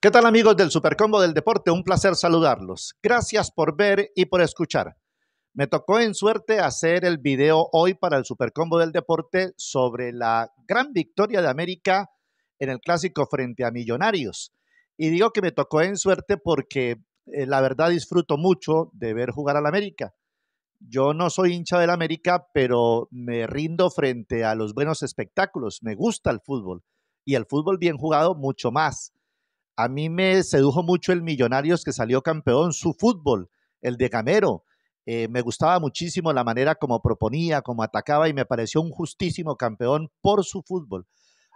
¿Qué tal amigos del Supercombo del Deporte? Un placer saludarlos. Gracias por ver y por escuchar. Me tocó en suerte hacer el video hoy para el Supercombo del Deporte sobre la gran victoria de América en el clásico frente a Millonarios. Y digo que me tocó en suerte porque eh, la verdad disfruto mucho de ver jugar al América. Yo no soy hincha del América, pero me rindo frente a los buenos espectáculos. Me gusta el fútbol y el fútbol bien jugado mucho más. A mí me sedujo mucho el Millonarios que salió campeón, su fútbol, el de Camero. Eh, me gustaba muchísimo la manera como proponía, como atacaba y me pareció un justísimo campeón por su fútbol.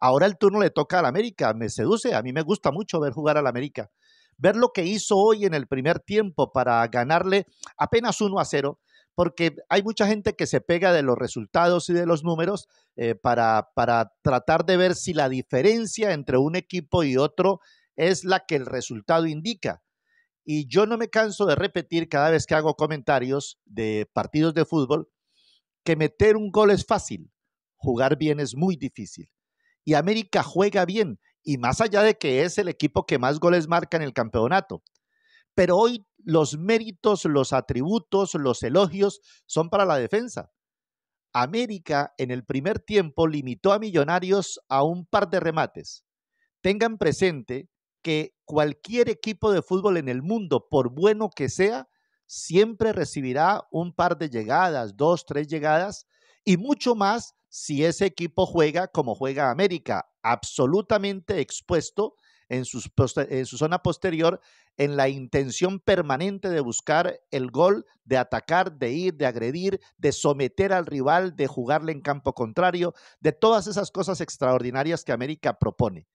Ahora el turno le toca al América, me seduce, a mí me gusta mucho ver jugar al América. Ver lo que hizo hoy en el primer tiempo para ganarle apenas 1 a 0, porque hay mucha gente que se pega de los resultados y de los números eh, para, para tratar de ver si la diferencia entre un equipo y otro es la que el resultado indica. Y yo no me canso de repetir cada vez que hago comentarios de partidos de fútbol que meter un gol es fácil, jugar bien es muy difícil. Y América juega bien, y más allá de que es el equipo que más goles marca en el campeonato. Pero hoy los méritos, los atributos, los elogios son para la defensa. América en el primer tiempo limitó a Millonarios a un par de remates. Tengan presente cualquier equipo de fútbol en el mundo, por bueno que sea, siempre recibirá un par de llegadas, dos, tres llegadas, y mucho más si ese equipo juega como juega América, absolutamente expuesto en, en, su zona posterior en la intención permanente de buscar el gol, de atacar, de ir, de agredir, de someter al rival, de jugarle en campo contrario, de todas esas cosas extraordinarias que América propone,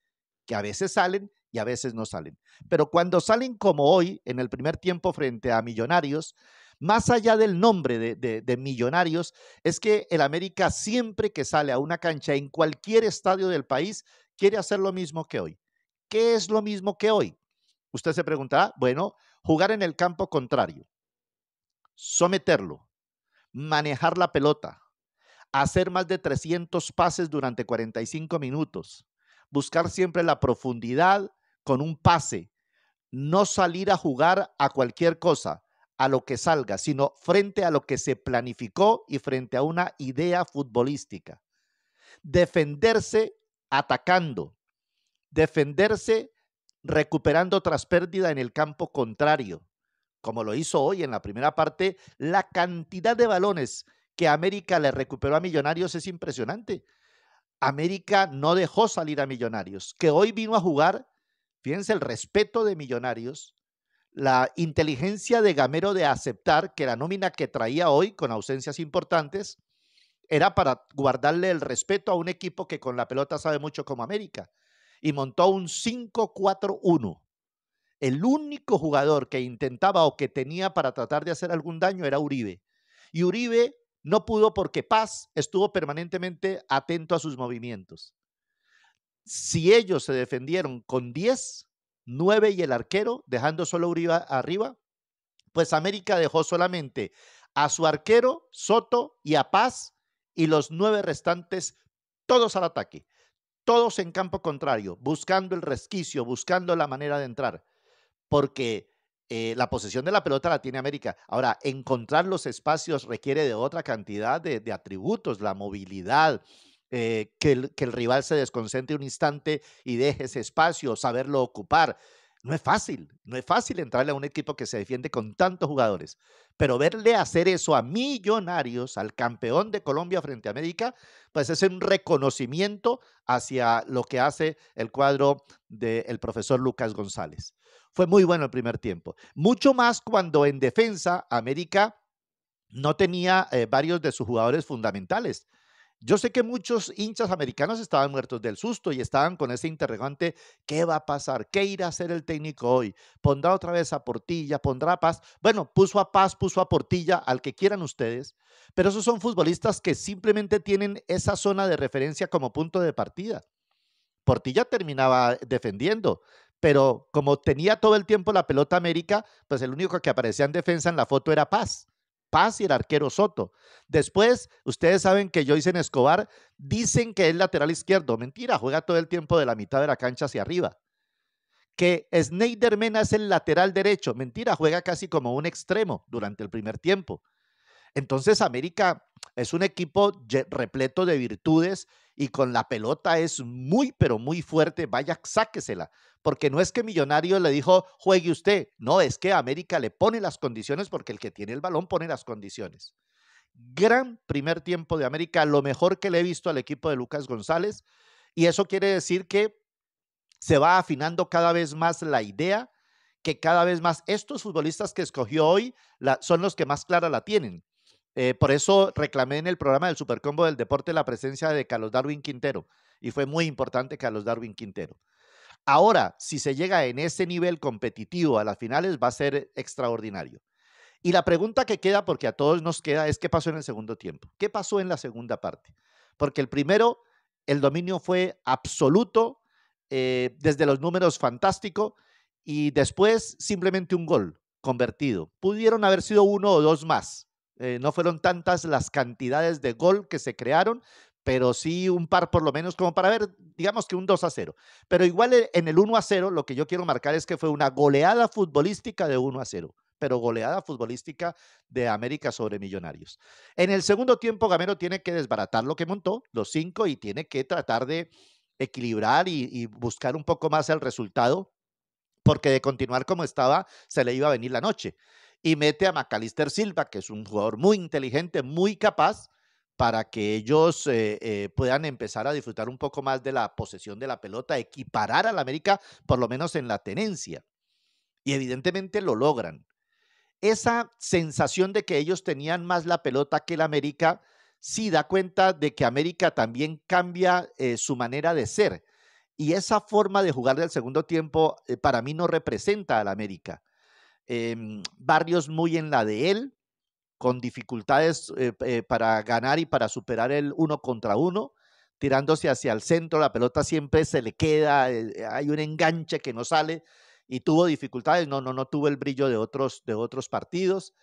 que a veces salen y a veces no salen. Pero cuando salen como hoy, en el primer tiempo frente a Millonarios, más allá del nombre de, Millonarios, es que el América siempre que sale a una cancha en cualquier estadio del país, quiere hacer lo mismo que hoy. ¿Qué es lo mismo que hoy? Usted se preguntará, bueno, jugar en el campo contrario, someterlo, manejar la pelota, hacer más de 300 pases durante 45 minutos, buscar siempre la profundidad, con un pase, no salir a jugar a cualquier cosa, a lo que salga, sino frente a lo que se planificó y frente a una idea futbolística. Defenderse atacando, defenderse recuperando tras pérdida en el campo contrario, como lo hizo hoy en la primera parte, la cantidad de balones que América le recuperó a Millonarios es impresionante. América no dejó salir a Millonarios, que hoy vino a jugar Fíjense el respeto de Millonarios, la inteligencia de Gamero de aceptar que la nómina que traía hoy, con ausencias importantes, era para guardarle el respeto a un equipo que con la pelota sabe mucho como América. Y montó un 5-4-1. El único jugador que intentaba o que tenía para tratar de hacer algún daño era Uribe. Y Uribe no pudo porque Paz estuvo permanentemente atento a sus movimientos si ellos se defendieron con 10, 9 y el arquero, dejando solo Uribe arriba, pues América dejó solamente a su arquero, Soto y a Paz, y los nueve restantes, todos al ataque, todos en campo contrario, buscando el resquicio, buscando la manera de entrar, porque eh, la posesión de la pelota la tiene América. Ahora, encontrar los espacios requiere de otra cantidad de atributos, la movilidad, eh, que, el, que el rival se desconcentre un instante y deje ese espacio, saberlo ocupar. No es fácil, no es fácil entrarle a un equipo que se defiende con tantos jugadores. Pero verle hacer eso a Millonarios, al campeón de Colombia frente a América, pues es un reconocimiento hacia lo que hace el cuadro del profesor Lucas González. Fue muy bueno el primer tiempo. Mucho más cuando en defensa América no tenía eh, varios de sus jugadores fundamentales. Yo sé que muchos hinchas americanos estaban muertos del susto y estaban con ese interrogante, ¿qué va a pasar? ¿Qué irá a hacer el técnico hoy? ¿Pondrá otra vez a Portilla? ¿Pondrá a Paz? Bueno, puso a Paz, puso a Portilla, al que quieran ustedes, pero esos son futbolistas que simplemente tienen esa zona de referencia como punto de partida. Portilla terminaba defendiendo, pero como tenía todo el tiempo la pelota América, pues el único que aparecía en defensa en la foto era Paz. Paz y el arquero Soto. Después, ustedes saben que Joyce Escobar dicen que es lateral izquierdo. Mentira, juega todo el tiempo de la mitad de la cancha hacia arriba. Que Sneider Mena es el lateral derecho. Mentira, juega casi como un extremo durante el primer tiempo. Entonces América es un equipo repleto de virtudes y con la pelota es muy, pero muy fuerte. Vaya, sáquesela. Porque no es que Millonario le dijo, juegue usted. No, es que América le pone las condiciones porque el que tiene el balón pone las condiciones. Gran primer tiempo de América, lo mejor que le he visto al equipo de Lucas González. Y eso quiere decir que se va afinando cada vez más la idea, que cada vez más estos futbolistas que escogió hoy son los que más clara la tienen. Eh, por eso reclamé en el programa del Supercombo del Deporte la presencia de Carlos Darwin Quintero. Y fue muy importante Carlos Darwin Quintero. Ahora, si se llega en ese nivel competitivo a las finales, va a ser extraordinario. Y la pregunta que queda, porque a todos nos queda, es qué pasó en el segundo tiempo. ¿Qué pasó en la segunda parte? Porque el primero, el dominio fue absoluto, eh, desde los números fantástico, y después simplemente un gol convertido. Pudieron haber sido uno o dos más eh, no fueron tantas las cantidades de gol que se crearon, pero sí un par por lo menos como para ver, digamos que un 2 a 0. Pero igual eh, en el 1 a 0 lo que yo quiero marcar es que fue una goleada futbolística de 1 a 0 pero goleada futbolística de América sobre Millonarios. En el segundo tiempo, Gamero tiene que desbaratar lo que montó, los cinco, y tiene que tratar de equilibrar y buscar un poco más el resultado, porque de continuar como estaba, se le iba a venir la noche y mete a Macalister Silva, que es un jugador muy inteligente, muy capaz, para que ellos eh, eh, puedan empezar a disfrutar un poco más de la posesión de la pelota, equiparar al América, por lo menos en la tenencia. Y evidentemente lo logran. Esa sensación de que ellos tenían más la pelota que el América, sí da cuenta de que América también cambia eh, su manera de ser. Y esa forma de jugar del segundo tiempo para mí no representa al América. Em, barrios muy en la de él, con dificultades eh, eh, para ganar y para superar el uno contra uno, tirándose hacia el centro, la pelota siempre se le queda, eh, hay un enganche que no sale y tuvo dificultades, no, no, no tuvo el brillo de otros, de otros partidos.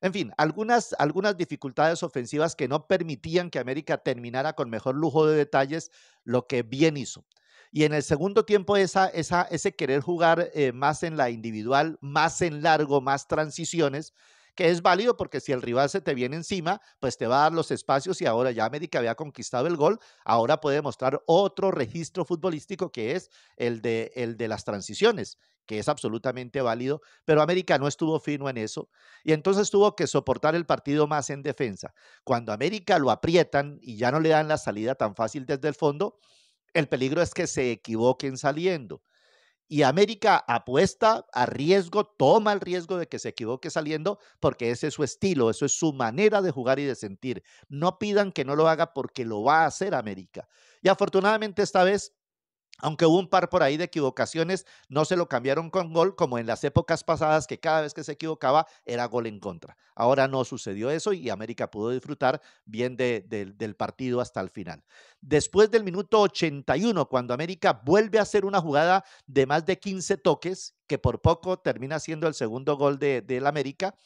En fin, algunas, algunas dificultades ofensivas que no permitían que América terminara con mejor lujo de detalles, lo que bien hizo. Y en el segundo tiempo, esa, ese querer jugar eh, más en la individual, más en largo, más transiciones, que es válido porque si el rival se te viene encima, pues te va a dar los espacios y ahora ya América había conquistado el gol, ahora puede mostrar otro registro futbolístico que es el de, el de las transiciones, que es absolutamente válido, pero América no estuvo fino en eso y entonces tuvo que soportar el partido más en defensa. Cuando América lo aprietan y ya no le dan la salida tan fácil desde el fondo, el peligro es que se equivoquen saliendo. Y América apuesta a riesgo, toma el riesgo de que se equivoque saliendo, porque ese es su estilo, eso es su manera de jugar y de sentir. No pidan que no lo haga porque lo va a hacer América. Y afortunadamente esta vez aunque hubo un par por ahí de equivocaciones, no se lo cambiaron con gol, como en las épocas pasadas, que cada vez que se equivocaba era gol en contra. Ahora no sucedió eso y América pudo disfrutar bien del partido hasta el final. Después del minuto 81, cuando América vuelve a hacer una jugada de más de 15 toques, que por poco termina siendo el segundo gol del América,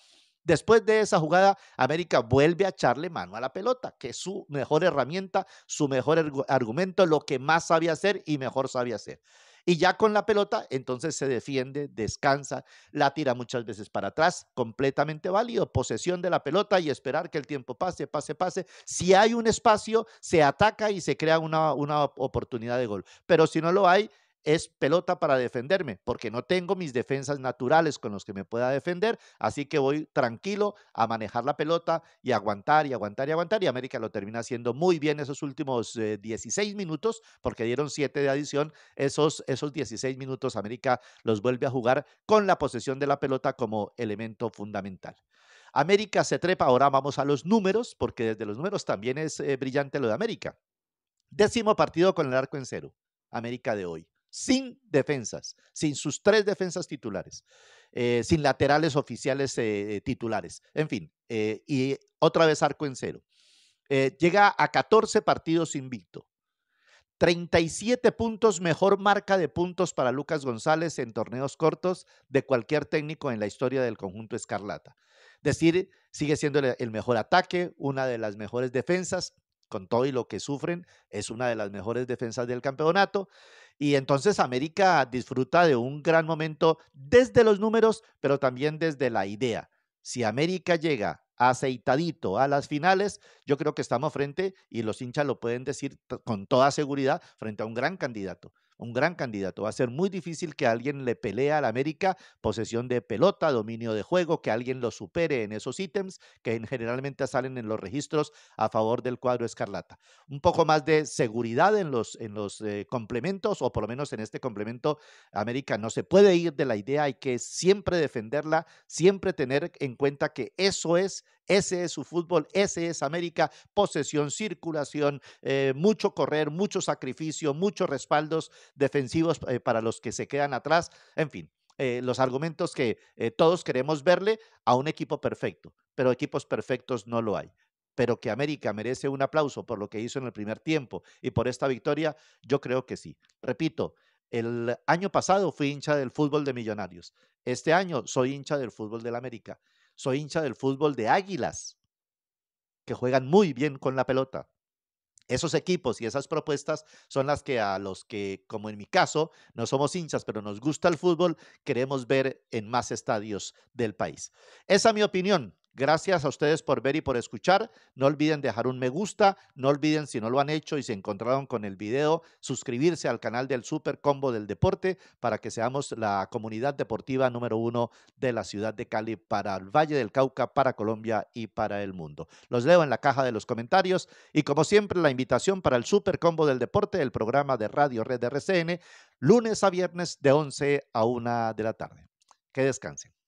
Después de esa jugada, América vuelve a echarle mano a la pelota, que es su mejor herramienta, su mejor argumento, lo que más sabe hacer y mejor sabe hacer. Y ya con la pelota, entonces se defiende, descansa, la tira muchas veces para atrás, completamente válido, posesión de la pelota y esperar que el tiempo pase, pase, pase. Si hay un espacio, se ataca y se crea una, una oportunidad de gol. Pero si no lo hay, es pelota para defenderme, porque no tengo mis defensas naturales con los que me pueda defender, así que voy tranquilo a manejar la pelota y aguantar y aguantar y aguantar, y América lo termina haciendo muy bien esos últimos 16 eh, minutos, porque dieron 7 de adición, esos, esos 16 minutos América los vuelve a jugar con la posesión de la pelota como elemento fundamental. América se trepa, ahora vamos a los números, porque desde los números también es eh, brillante lo de América. Décimo partido con el arco en cero, América de hoy sin defensas, sin sus tres defensas titulares, eh, sin laterales oficiales eh, titulares, en fin, eh, y otra vez arco en cero. llega a 14 partidos invicto, 37 puntos, mejor marca de puntos para Lucas González en torneos cortos de cualquier técnico en la historia del conjunto Escarlata. es Decir, sigue siendo el mejor ataque, una de las mejores defensas, con todo y lo que sufren, es una de las mejores defensas del campeonato. Y entonces América disfruta de un gran momento desde los números, pero también desde la idea. Si América llega aceitadito a las finales, yo creo que estamos frente, y los hinchas lo pueden decir con toda seguridad, frente a un gran candidato un gran candidato. Va a ser muy difícil que alguien le pelee al América posesión de pelota, dominio de juego, que alguien lo supere en esos ítems que generalmente salen en los registros a favor del cuadro escarlata. Un poco más de seguridad en los, en los eh, complementos, o por lo menos en este complemento, América no se puede ir de la idea, hay que siempre defenderla, siempre tener en cuenta que eso es ese es su fútbol, ese es América, posesión, circulación, eh, mucho correr, mucho sacrificio, muchos respaldos defensivos eh, para los que se quedan atrás, en fin. Eh, los argumentos que todos queremos verle a un equipo perfecto, pero equipos perfectos no lo hay pero que América merece un aplauso por lo que hizo en el primer tiempo y por esta victoria, yo creo que sí. Repito, el año pasado fui hincha del fútbol de Millonarios, este año soy hincha del fútbol del América soy hincha del fútbol de Águilas, que juegan muy bien con la pelota. Esos equipos y esas propuestas son las que a los que, como en mi caso, no somos hinchas, pero nos gusta el fútbol, queremos ver en más estadios del país. Esa es mi opinión. Gracias a ustedes por ver y por escuchar. No olviden dejar un me gusta, no olviden si no lo han hecho y se encontraron con el video, suscribirse al canal del Super Combo del Deporte para que seamos la comunidad deportiva número uno de la ciudad de Cali para el Valle del Cauca, para Colombia y para el mundo. Los leo en la caja de los comentarios y como siempre la invitación para el Super Combo del Deporte, el programa de Radio Red RCN, lunes a viernes de 11 a 1 de la tarde. Que descansen.